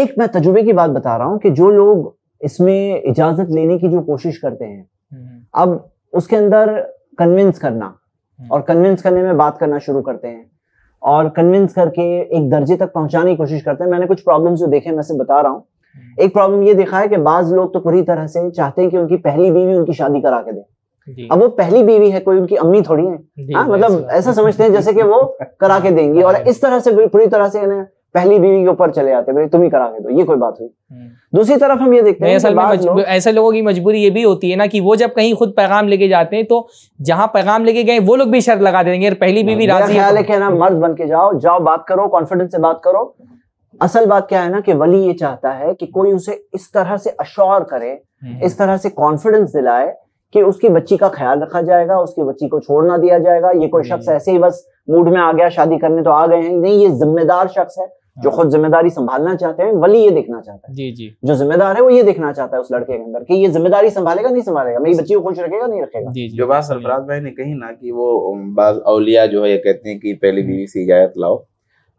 एक मैं तजुर्बे की बात बता रहा हूँ कि जो लोग इसमें इजाजत लेने की जो कोशिश करते हैं हम्म। अब उसके अंदर कन्विंस करना हम्म। और कन्विंस करने में बात करना शुरू करते हैं और कन्विंस करके एक दर्जे तक पहुंचाने की कोशिश करते हैं मैंने कुछ प्रॉब्लम्स जो देखे मैं से बता रहा हूँ हम्म। एक प्रॉब्लम ये देखा है कि बाज लोग तो पूरी तरह से चाहते हैं कि उनकी पहली बीवी उनकी शादी करा के दे अब वो पहली बीवी है कोई उनकी अम्मी थोड़ी है हाँ, मतलब ऐसा समझते हैं जैसे कि वो करा के देंगी और इस तरह से पूरी तरह से इन्हें पहली बीवी के ऊपर चले जाते तुम ही करा तो ये कोई बात हुई दूसरी तरफ हम ये देखते हैं असल में ऐसे लोगों की मजबूरी ये भी होती है ना कि वो जब कहीं खुद पैगाम लेके जाते हैं तो जहां पैगाम लेके गए वो लोग भी शर्त लगा देंगे पहली बीवी राजी है तो कि ना मर्द बन के जाओ जाओ बात करो कॉन्फिडेंस से बात करो असल बात क्या है ना कि वली ये चाहता है कि कोई उसे इस तरह से अश्योर करे हम्म। इस तरह से कॉन्फिडेंस दिलाए कि उसकी बच्ची का ख्याल रखा जाएगा उसकी बच्ची को छोड़ना दिया जाएगा ये कोई हम्म। शख्स ऐसे ही बस मूड में आ गया शादी करने तो आ गए हैं नहीं ये जिम्मेदार शख्स है जो खुद जिम्मेदारी संभालना चाहते हैं वली ये देखना चाहता है जी जी जो जिम्मेदार है वो ये देखना चाहता है उस लड़के के अंदर कि ये जिम्मेदारी संभालेगा नहीं संभालेगा मेरी बच्ची को खुश रखेगा नहीं रखेगा जी, जी, जो बात सरफराज भाई ने कही ना कि वो बाज अलिया जो है ये कहते हैं कि पहले हम्म। बीवी से इजाजत लाओ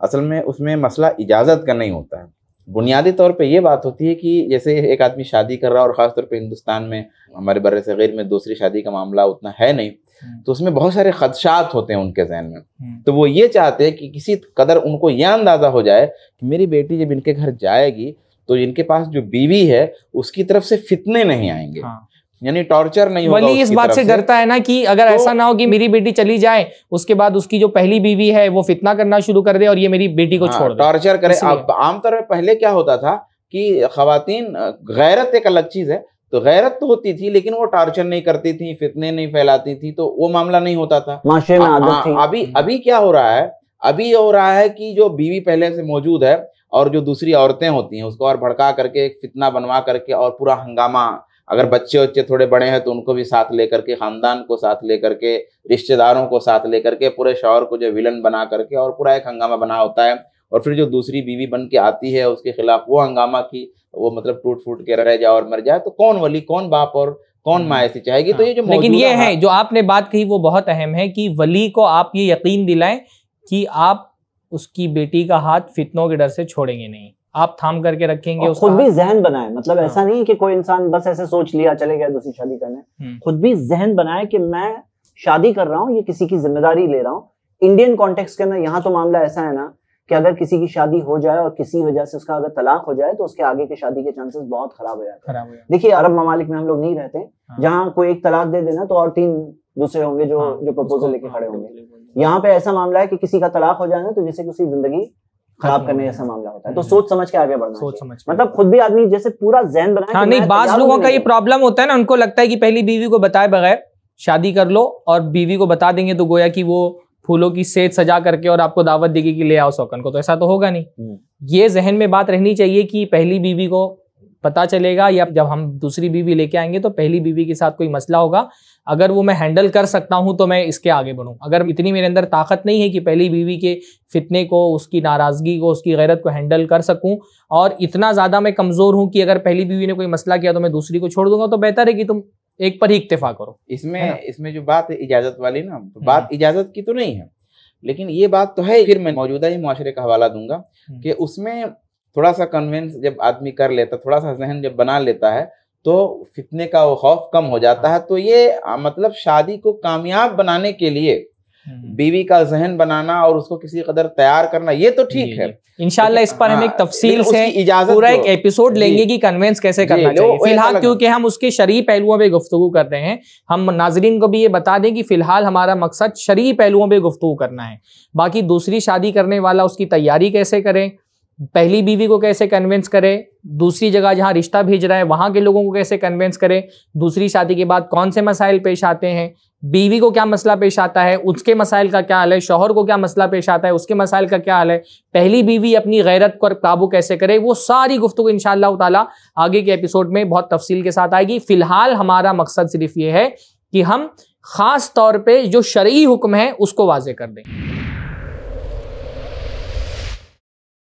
असल में उसमें मसला इजाजत का नहीं होता है बुनियादी तौर पे ये बात होती है कि जैसे एक आदमी शादी कर रहा है और ख़ासतौर पे हिंदुस्तान में हमारे बर सगैर में दूसरी शादी का मामला उतना है नहीं हम्म। तो उसमें बहुत सारे खदशात होते हैं उनके जहन में हम्म। तो वो ये चाहते हैं कि किसी कदर उनको यह अंदाज़ा हो जाए कि मेरी बेटी जब इनके घर जाएगी तो इनके पास जो बीवी है उसकी तरफ से फितने नहीं आएंगे हाँ। यानी टॉर्चर नहीं होगा वली इस बात से डरता है ना कि अगर तो, ऐसा ना हो कि मेरी बेटी चली जाए उसके बाद उसकी जो पहली बीवी है वो फितना करना शुरू कर दे और ये मेरी बेटी को हाँ, छोड़ टॉर्चर करे आमतौर पर पहले क्या होता था कि खातन गैरत एक अलग चीज है तो गैरत तो होती थी लेकिन वो टॉर्चर नहीं करती थी फितने नहीं फैलाती थी तो वो मामला नहीं होता था हाँ, हाँ, अभी अभी क्या हो रहा है अभी हो रहा है कि जो बीवी पहले से मौजूद है और जो दूसरी औरतें होती हैं उसको और भड़का करके एक फितना बनवा करके और पूरा हंगामा अगर बच्चे वच्चे थोड़े बड़े हैं तो उनको भी साथ लेकर के खानदान को साथ लेकर के रिश्तेदारों को साथ लेकर के पूरे शौहर को जो विलन बना करके और पूरा एक हंगामा बना होता है और फिर जो दूसरी बीवी बन के आती है उसके खिलाफ वो हंगामा की वो मतलब टूट फूट के रह जाए और मर जाए तो कौन वली कौन बाप और कौन माँ ऐसी चाहेगी तो ये जो लेकिन ये है जो आपने बात कही वो बहुत अहम है कि वली को आप ये यकीन दिलाएं कि आप उसकी बेटी का हाथ फितनों के डर से छोड़ेंगे नहीं आप थाम करके रखेंगे खुद भी जहन बनाए मतलब हाँ। ऐसा नहीं कि कोई इंसान बस ऐसे सोच लिया चले गया दूसरी शादी करने हम्म। खुद भी जहन बनाए कि मैं शादी कर रहा हूँ ये किसी की जिम्मेदारी ले रहा हूँ इंडियन कॉन्टेक्स के अंदर यहाँ तो मामला ऐसा है ना कि अगर किसी की शादी हो जाए और किसी वजह से उसका अगर तलाक हो जाए तो उसके आगे की शादी के चांसेस बहुत खराब हो जाते हैं देखिए अरब ममालिक में हम लोग नहीं रहते हाँ। जहाँ कोई एक तलाक दे देना तो और तीन दूसरे होंगे जो हाँ, जो प्रपोजल लेके खड़े होंगे यहाँ पे ऐसा मामला है कि किसी का तलाक हो जाए ना तो जैसे किसी जिंदगी खराब करने जैसा मामला होता है तो हम्म। सोच समझ के आगे बढ़ना सोच समझ मतलब खुद भी आदमी जैसे पूरा जैन बनाए हाँ नहीं बाज लोगों का ये प्रॉब्लम होता है ना उनको लगता है कि पहली बीवी को बताए बगैर शादी कर लो और बीवी को बता देंगे तो गोया कि वो फूलों की सेज सजा करके और आपको दावत देगी कि ले आओ सौकन को तो ऐसा तो होगा नहीं हम्म। ये जहन में बात रहनी चाहिए कि पहली बीवी को पता चलेगा या जब हम दूसरी बीवी लेके आएंगे तो पहली बीवी के साथ कोई मसला होगा अगर वो मैं हैंडल कर सकता हूँ तो मैं इसके आगे बढ़ूँ अगर इतनी मेरे अंदर ताकत नहीं है कि पहली बीवी के फितने को उसकी नाराज़गी को उसकी गैरत को हैंडल कर सकूँ और इतना ज़्यादा मैं कमज़ोर हूँ कि अगर पहली बीवी ने कोई मसला किया तो मैं दूसरी को छोड़ दूंगा तो बेहतर है कि तुम एक पर ही इक्तफा करो इसमें इसमें जो बात है इजाज़त वाली ना हम्म। बात इजाज़त की तो नहीं है लेकिन ये बात तो है फिर मैं मौजूदा ही माशरे का हवाला दूंगा हम्म। कि उसमें थोड़ा सा कन्विंस जब आदमी कर लेता थोड़ा सा जहन जब बना लेता है तो फितने का वो खौफ कम हो जाता हाँ। है तो ये मतलब शादी को कामयाब बनाने के लिए हम्म। बीवी का जहन बनाना और उसको किसी कदर तैयार करना ये तो ठीक है इनशाला इस पर हम एक हाँ, तफसील से पूरा एक एपिसोड लेंगे कि कन्वेंस कैसे करना चाहिए फिलहाल क्योंकि हम उसके शरीय पहलुओं पे गुफ्तु कर रहे हैं हम नाजरीन को भी ये बता दें कि फिलहाल हमारा मकसद शरीय पहलुओं पे गुफ्तु करना है बाकी दूसरी शादी करने वाला उसकी तैयारी कैसे करें पहली बीवी को कैसे कन्वेंस करें दूसरी जगह जहाँ रिश्ता भेज रहा है वहाँ के लोगों को कैसे कन्वेंस करें दूसरी शादी के बाद कौन से मसाइल पेश आते हैं बीवी को क्या मसला पेश आता है उसके मसाइल का क्या हाल है शोहर को क्या मसला पेश आता है उसके मसाइल का क्या हाल है पहली बीवी अपनी गैरत पर काबू कैसे करे वो सारी गुफ्तु इन ताला आगे के एपिसोड में बहुत तफसील के साथ आएगी फिलहाल हमारा मकसद सिर्फ ये है कि हम ख़ास तौर पर जो शर्य हुक्म है उसको वाजे कर दें